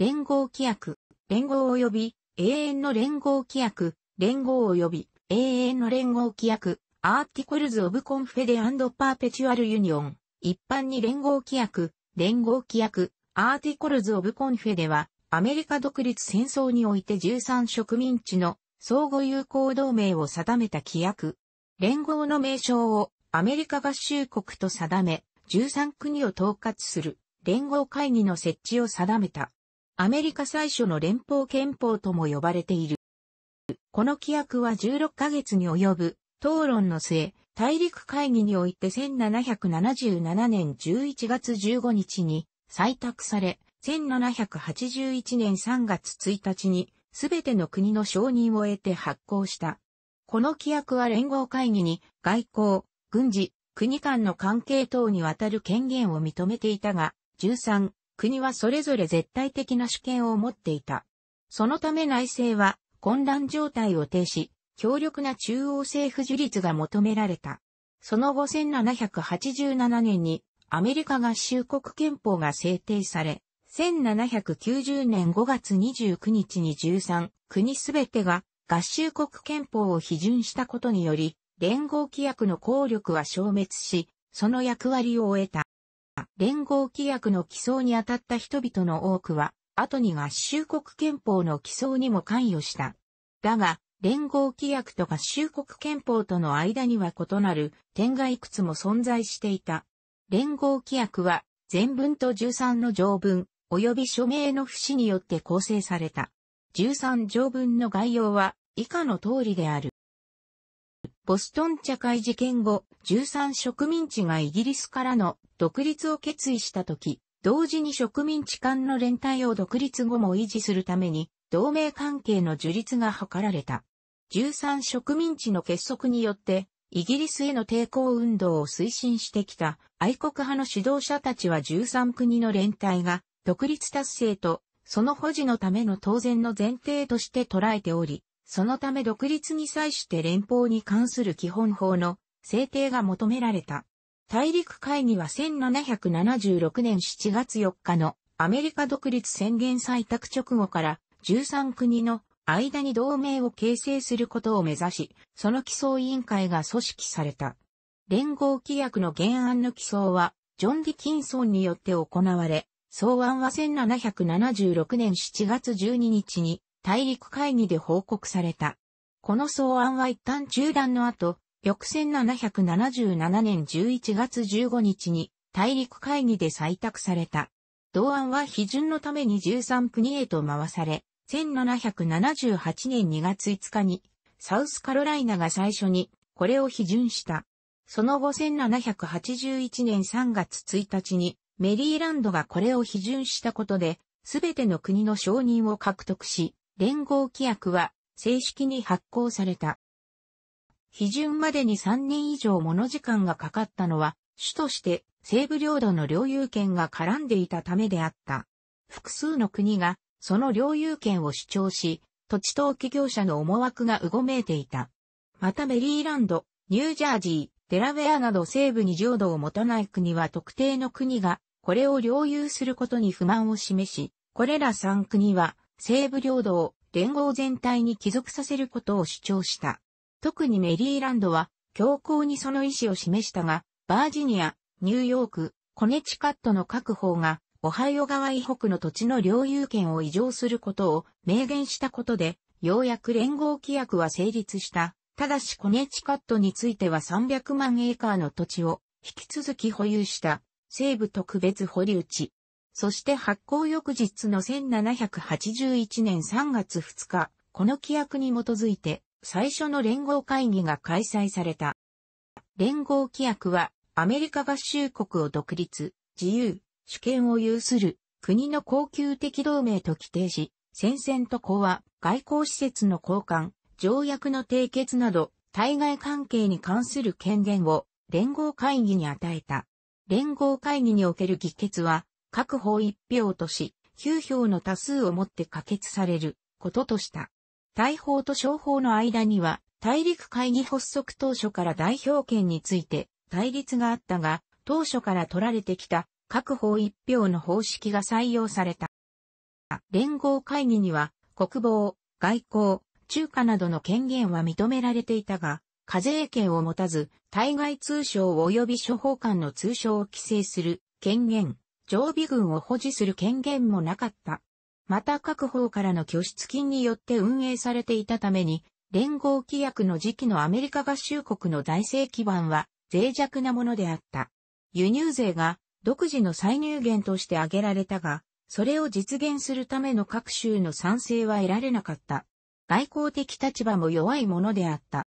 連合規約、連合及び永遠の連合規約、連合及び永遠の連合規約、アーティコルズ・オブ・コンフェデ・アンド・パーペチュアル・ユニオン、一般に連合規約、連合規約、アーティコルズ・オブ・コンフェデは、アメリカ独立戦争において13植民地の相互友好同盟を定めた規約。連合の名称をアメリカ合衆国と定め、13国を統括する連合会議の設置を定めた。アメリカ最初の連邦憲法とも呼ばれている。この規約は16ヶ月に及ぶ討論の末、大陸会議において1777年11月15日に採択され、1781年3月1日にすべての国の承認を得て発行した。この規約は連合会議に外交、軍事、国間の関係等にわたる権限を認めていたが、13、国はそれぞれ絶対的な主権を持っていた。そのため内政は混乱状態を呈し、強力な中央政府樹立が求められた。その後1787年にアメリカ合衆国憲法が制定され、1790年5月29日に13国すべてが合衆国憲法を批准したことにより、連合規約の効力は消滅し、その役割を終えた。連合規約の起草に当たった人々の多くは、後に合衆国憲法の起草にも関与した。だが、連合規約と合衆国憲法との間には異なる点がいくつも存在していた。連合規約は、全文と13の条文、及び署名の節によって構成された。13条文の概要は、以下の通りである。ボストン茶会事件後、13植民地がイギリスからの独立を決意した時、同時に植民地間の連帯を独立後も維持するために、同盟関係の樹立が図られた。13植民地の結束によって、イギリスへの抵抗運動を推進してきた愛国派の指導者たちは13国の連帯が独立達成とその保持のための当然の前提として捉えており、そのため独立に際して連邦に関する基本法の制定が求められた。大陸会議は1776年7月4日のアメリカ独立宣言採択直後から13国の間に同盟を形成することを目指し、その起草委員会が組織された。連合規約の原案の起草は、ジョン・ディキンソンによって行われ、草案は1776年7月12日に大陸会議で報告された。この草案は一旦中断の後、翌1777年11月15日に大陸会議で採択された。同案は批准のために13国へと回され、1778年2月5日にサウスカロライナが最初にこれを批准した。その後1781年3月1日にメリーランドがこれを批准したことで、すべての国の承認を獲得し、連合規約は正式に発行された。批准までに3年以上もの時間がかかったのは、主として西部領土の領有権が絡んでいたためであった。複数の国がその領有権を主張し、土地登記業者の思惑がうごめいていた。またメリーランド、ニュージャージー、デラウェアなど西部に領土を持たない国は特定の国がこれを領有することに不満を示し、これら3国は西部領土を連合全体に帰属させることを主張した。特にメリーランドは強硬にその意思を示したが、バージニア、ニューヨーク、コネチカットの各方が、オハイオ川以北の土地の領有権を移譲することを明言したことで、ようやく連合規約は成立した。ただしコネチカットについては300万エーカーの土地を引き続き保有した西部特別保留地。そして発行翌日の1781年3月2日、この規約に基づいて最初の連合会議が開催された。連合規約はアメリカ合衆国を独立、自由、主権を有する国の恒久的同盟と規定し、戦線と講和、外交施設の交換、条約の締結など、対外関係に関する権限を連合会議に与えた。連合会議における議決は、各方一票とし、9票の多数をもって可決されることとした。大法と小法の間には、大陸会議発足当初から代表権について対立があったが、当初から取られてきた各方一票の方式が採用された。連合会議には国防、外交、中華などの権限は認められていたが、課税権を持たず、対外通商及び処方官の通商を規制する権限、常備軍を保持する権限もなかった。また各方からの拠出金によって運営されていたために、連合規約の時期のアメリカ合衆国の財政基盤は脆弱なものであった。輸入税が独自の歳入源として挙げられたが、それを実現するための各州の賛成は得られなかった。外交的立場も弱いものであった。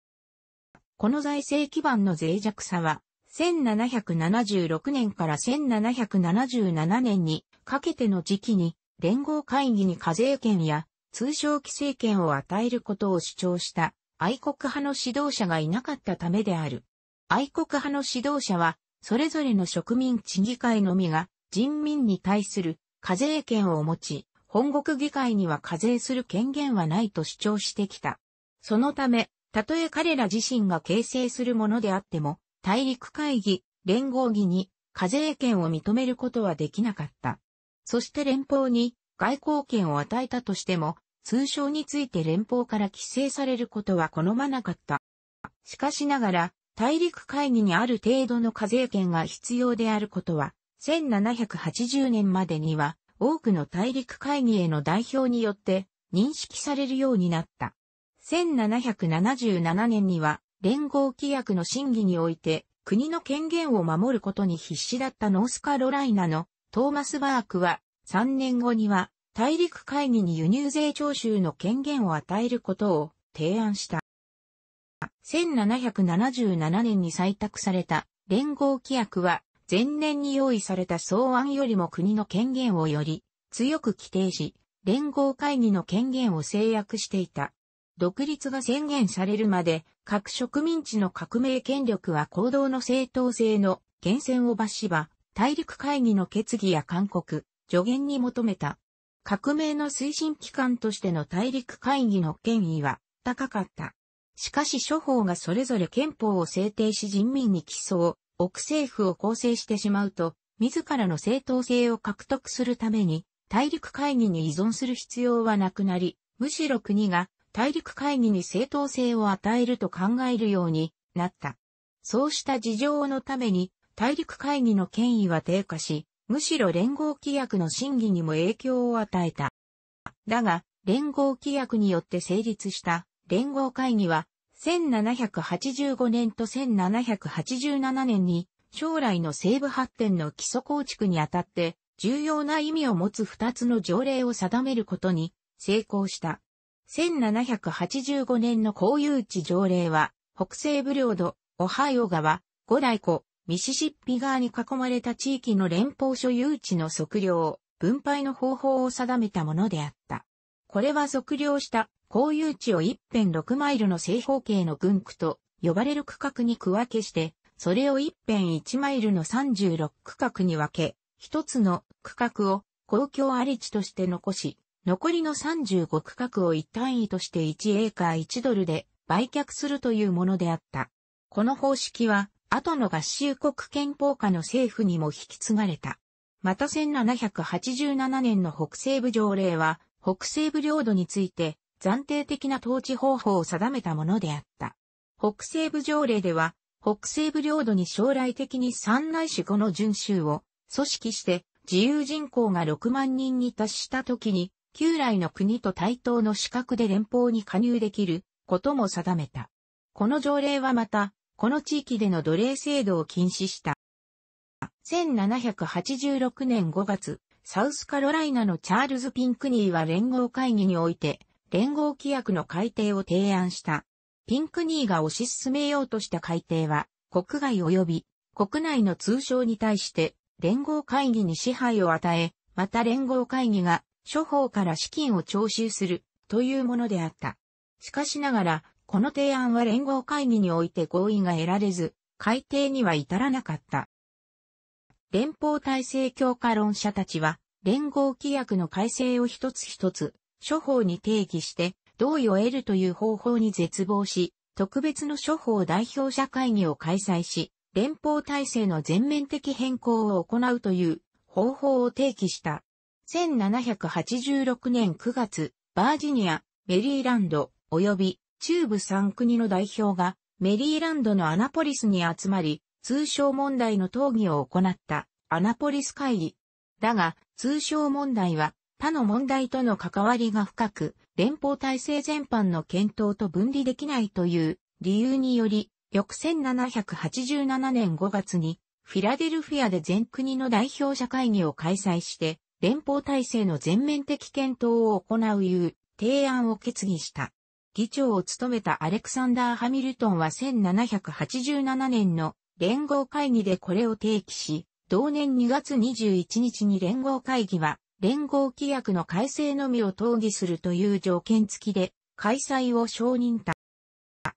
この財政基盤の脆弱さは、1776年から1777年にかけての時期に連合会議に課税権や通商規制権を与えることを主張した愛国派の指導者がいなかったためである。愛国派の指導者は、それぞれの植民地議会のみが人民に対する課税権を持ち、本国議会には課税する権限はないと主張してきた。そのため、たとえ彼ら自身が形成するものであっても、大陸会議、連合議に課税権を認めることはできなかった。そして連邦に外交権を与えたとしても、通称について連邦から規制されることは好まなかった。しかしながら、大陸会議にある程度の課税権が必要であることは、1780年までには多くの大陸会議への代表によって認識されるようになった。1777年には連合規約の審議において、国の権限を守ることに必死だったノースカロライナのトーマス・バークは、3年後には大陸会議に輸入税徴収の権限を与えることを提案した。1777年に採択された連合規約は、前年に用意された草案よりも国の権限をより強く規定し、連合会議の権限を制約していた。独立が宣言されるまで各植民地の革命権力は行動の正当性の厳選を罰しば、大陸会議の決議や勧告、助言に求めた。革命の推進機関としての大陸会議の権威は高かった。しかし諸法がそれぞれ憲法を制定し人民に寄を、奥政府を構成してしまうと、自らの正当性を獲得するために、大陸会議に依存する必要はなくなり、むしろ国が大陸会議に正当性を与えると考えるようになった。そうした事情のために、大陸会議の権威は低下し、むしろ連合規約の審議にも影響を与えた。だが、連合規約によって成立した連合会議は、1785年と1787年に、将来の西部発展の基礎構築にあたって、重要な意味を持つ二つの条例を定めることに成功した。1785年の公有地条例は、北西部領土、オハイオ川、五大湖、ミシシッピ川に囲まれた地域の連邦所有地の測量、分配の方法を定めたものであった。これは測量した公有地を一辺6マイルの正方形の軍区と呼ばれる区画に区分けして、それを一辺1マイルの36区画に分け、一つの区画を公共あり地として残し、残りの35区画を一単位として1エーカー1ドルで売却するというものであった。この方式は、後の合衆国憲法下の政府にも引き継がれた。また1787年の北西部条例は、北西部領土について暫定的な統治方法を定めたものであった。北西部条例では、北西部領土に将来的に3内市5の順州を組織して自由人口が6万人に達した時に旧来の国と対等の資格で連邦に加入できることも定めた。この条例はまた、この地域での奴隷制度を禁止した。1786年5月、サウスカロライナのチャールズ・ピンクニーは連合会議において、連合規約の改定を提案した。ピンクニーが推し進めようとした改定は、国外及び国内の通商に対して、連合会議に支配を与え、また連合会議が諸方から資金を徴収するというものであった。しかしながら、この提案は連合会議において合意が得られず、改定には至らなかった。連邦体制強化論者たちは、連合規約の改正を一つ一つ、諸方に定義して、同意を得るという方法に絶望し、特別の諸方代表者会議を開催し、連邦体制の全面的変更を行うという方法を提起した。1786年9月、バージニア、メリーランド、及び中部3国の代表がメリーランドのアナポリスに集まり、通商問題の討議を行ったアナポリス会議。だが、通商問題は他の問題との関わりが深く、連邦体制全般の検討と分離できないという理由により、翌1787年5月にフィラデルフィアで全国の代表者会議を開催して、連邦体制の全面的検討を行ういう提案を決議した。議長を務めたアレクサンダー・ハミルトンは1787年の連合会議でこれを提起し、同年2月21日に連合会議は、連合規約の改正のみを討議するという条件付きで、開催を承認た。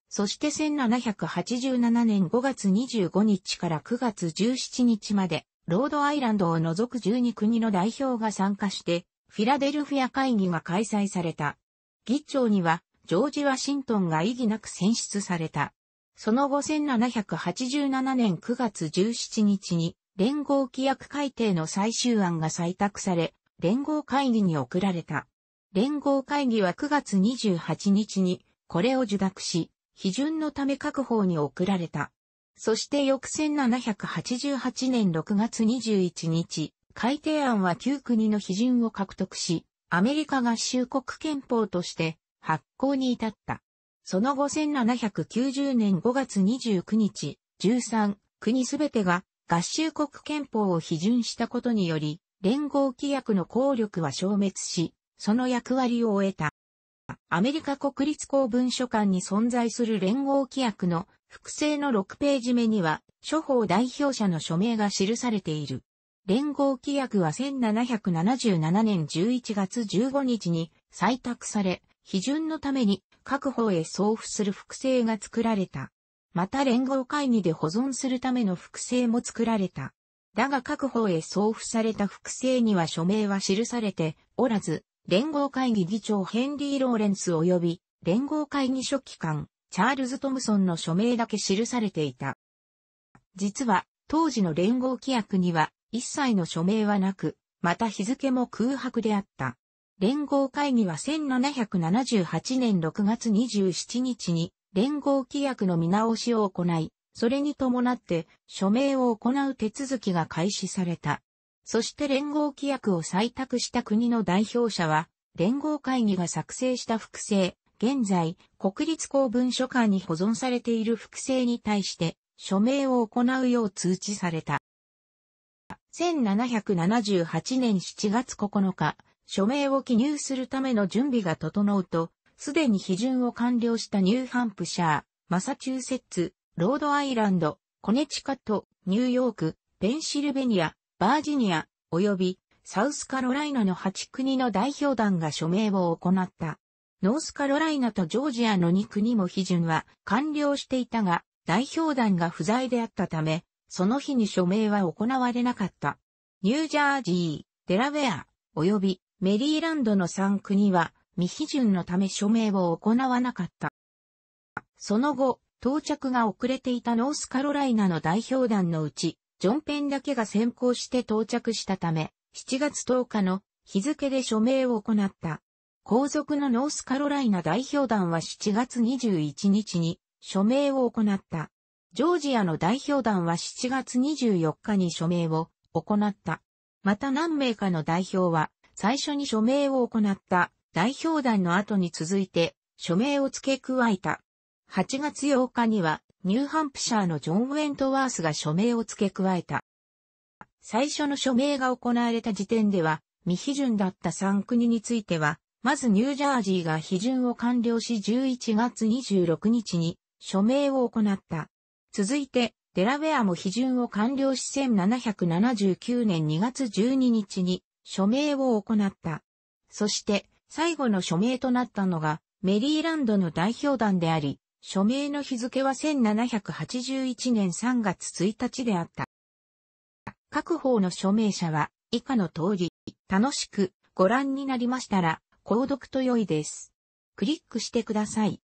そして1787年5月25日から9月17日まで、ロードアイランドを除く12国の代表が参加して、フィラデルフィア会議が開催された。議長には、ジョージ・ワシントンが異議なく選出された。その後1787年9月17日に、連合規約改定の最終案が採択され、連合会議に送られた。連合会議は9月28日に、これを受諾し、批准のため各方に送られた。そして翌1788年6月21日、改定案は旧国の批准を獲得し、アメリカ合衆国憲法として発行に至った。その後1790年5月29日、13国すべてが合衆国憲法を批准したことにより、連合規約の効力は消滅し、その役割を終えた。アメリカ国立公文書館に存在する連合規約の複製の6ページ目には、諸法代表者の署名が記されている。連合規約は1777年11月15日に採択され、批准のために各方へ送付する複製が作られた。また連合会議で保存するための複製も作られた。だが各方へ送付された複製には署名は記されておらず、連合会議議長ヘンリー・ローレンス及び連合会議書記官チャールズ・トムソンの署名だけ記されていた。実は、当時の連合規約には、一切の署名はなく、また日付も空白であった。連合会議は1778年6月27日に連合規約の見直しを行い、それに伴って署名を行う手続きが開始された。そして連合規約を採択した国の代表者は、連合会議が作成した複製、現在、国立公文書館に保存されている複製に対して、署名を行うよう通知された。1778年7月9日、署名を記入するための準備が整うと、すでに批准を完了したニューハンプシャー、マサチューセッツ、ロードアイランド、コネチカット、ニューヨーク、ペンシルベニア、バージニア、及びサウスカロライナの8国の代表団が署名を行った。ノースカロライナとジョージアの2国も批准は完了していたが、代表団が不在であったため、その日に署名は行われなかった。ニュージャージー、デラウェア、及びメリーランドの3国は未批准のため署名を行わなかった。その後、到着が遅れていたノースカロライナの代表団のうち、ジョンペンだけが先行して到着したため、7月10日の日付で署名を行った。皇族のノースカロライナ代表団は7月21日に署名を行った。ジョージアの代表団は7月24日に署名を行った。また何名かの代表は最初に署名を行った代表団の後に続いて署名を付け加えた。8月8日にはニューハンプシャーのジョン・ウェントワースが署名を付け加えた。最初の署名が行われた時点では未批准だった3国についてはまずニュージャージーが批准を完了し11月26日に署名を行った。続いて、デラウェアも批准を完了し1779年2月12日に署名を行った。そして、最後の署名となったのが、メリーランドの代表団であり、署名の日付は1781年3月1日であった。各方の署名者は、以下の通り、楽しくご覧になりましたら、購読と良いです。クリックしてください。